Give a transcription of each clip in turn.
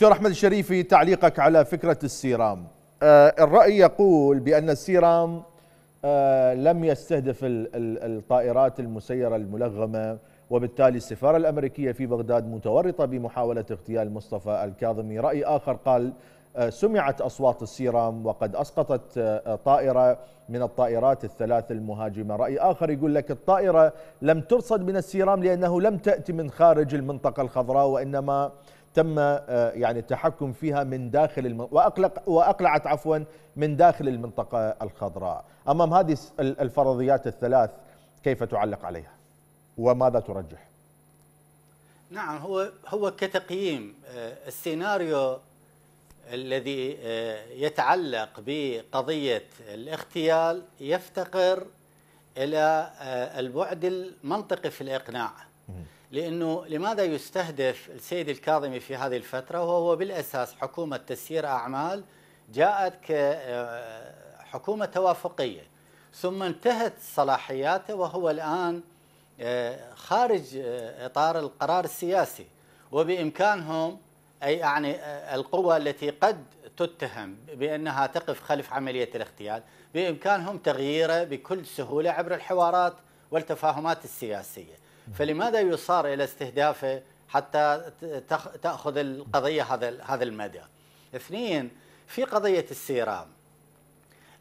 دكتور أحمد الشريفي تعليقك على فكرة السيرام آه، الرأي يقول بأن السيرام آه، لم يستهدف الطائرات المسيرة الملغمة وبالتالي السفارة الأمريكية في بغداد متورطة بمحاولة اغتيال مصطفى الكاظمي رأي آخر قال آه، سمعت أصوات السيرام وقد أسقطت طائرة من الطائرات الثلاث المهاجمة رأي آخر يقول لك الطائرة لم ترصد من السيرام لأنه لم تأتي من خارج المنطقة الخضراء وإنما تم آه، يعني التحكم فيها من داخل وأقلق وأقلعت عفوا من داخل المنطقة الخضراء أمام هذه الفرضيات الثلاث كيف تعلق عليها وماذا ترجح نعم هو هو كتقييم آه، السيناريو الذي آه، يتعلق بقضية الاغتيال يفتقر إلى البعد المنطقي في الإقناع لأنه لماذا يستهدف السيد الكاظمي في هذه الفترة وهو بالأساس حكومة تسيير أعمال جاءت كحكومة آه، توافقية ثم انتهت صلاحياته وهو الآن آه، خارج آه، إطار القرار السياسي وبإمكانهم أي يعني القوى التي قد تتهم بأنها تقف خلف عملية الاغتيال بإمكانهم تغييره بكل سهولة عبر الحوارات والتفاهمات السياسية فلماذا يصار الى استهدافه حتى تاخذ القضيه هذا هذا المدى اثنين في قضيه السيرام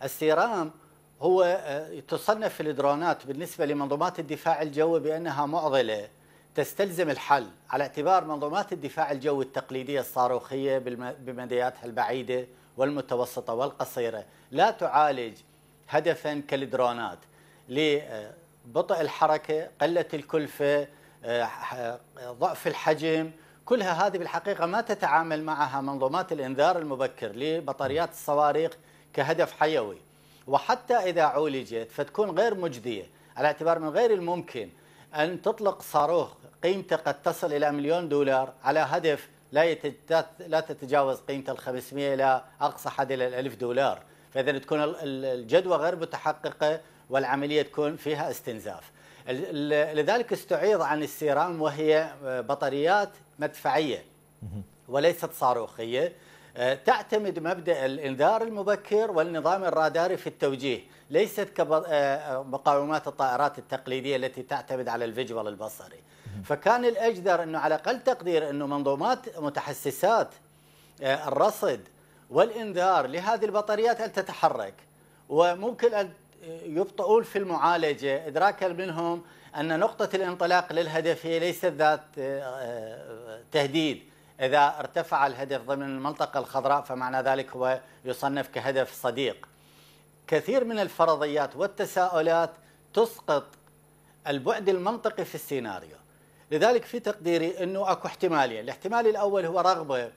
السيرام هو آه، تصنف في الدرونات بالنسبه لمنظومات الدفاع الجوي بانها معضله تستلزم الحل على اعتبار منظومات الدفاع الجوي التقليديه الصاروخيه بمدياتها البعيده والمتوسطه والقصيره لا تعالج هدفا كالدرونات بطء الحركه قله الكلفه آه، آه، ضعف الحجم كلها هذه بالحقيقه ما تتعامل معها منظومات الانذار المبكر لبطاريات الصواريخ كهدف حيوي وحتى اذا عولجت فتكون غير مجديه على اعتبار من غير الممكن ان تطلق صاروخ قيمته قد تصل الى مليون دولار على هدف لا لا تتجاوز قيمته ال 500 الى اقصى حد الى 1000 دولار فاذا تكون الجدوى غير متحققه والعمليه تكون فيها استنزاف لذلك استعيض عن السيرام وهي آه، بطاريات مدفعيه وليست صاروخيه آه، تعتمد مبدا الانذار المبكر والنظام الراداري في التوجيه ليست كمقاومات آه، الطائرات التقليديه التي تعتمد على الفيجوال البصري فكان الاجدر انه على اقل تقدير انه منظومات متحسسات الرصد والإنذار لهذه البطاريات أن تتحرك وممكن أن يبطئون في المعالجة إدراكا منهم أن نقطة الانطلاق للهدف هي ليست ذات آه، آه، تهديد إذا ارتفع الهدف ضمن المنطقة الخضراء فمعنى ذلك هو يصنف كهدف صديق كثير من الفرضيات والتساؤلات تسقط البعد المنطقي في السيناريو لذلك في تقديري أنه أكو احتمالين الاحتمال الأول هو رغبة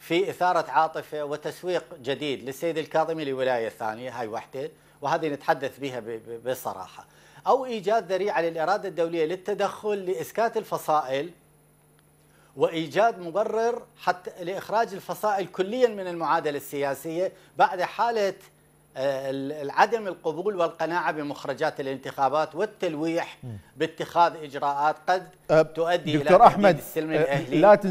في إثارة عاطفة وتسويق جديد للسيد الكاظمي لولاية ثانية هاي وحدة وهذه نتحدث بها بصراحة أو إيجاد ذريعة للإرادة الدولية للتدخل لإسكات الفصائل وإيجاد مبرر حتى لإخراج الفصائل كليا من المعادلة السياسية بعد حالة آه، عدم القبول والقناعة بمخرجات الانتخابات والتلويح باتخاذ إجراءات قد تؤدي إلى أحمد السلم آه، الأهلي لا تنسى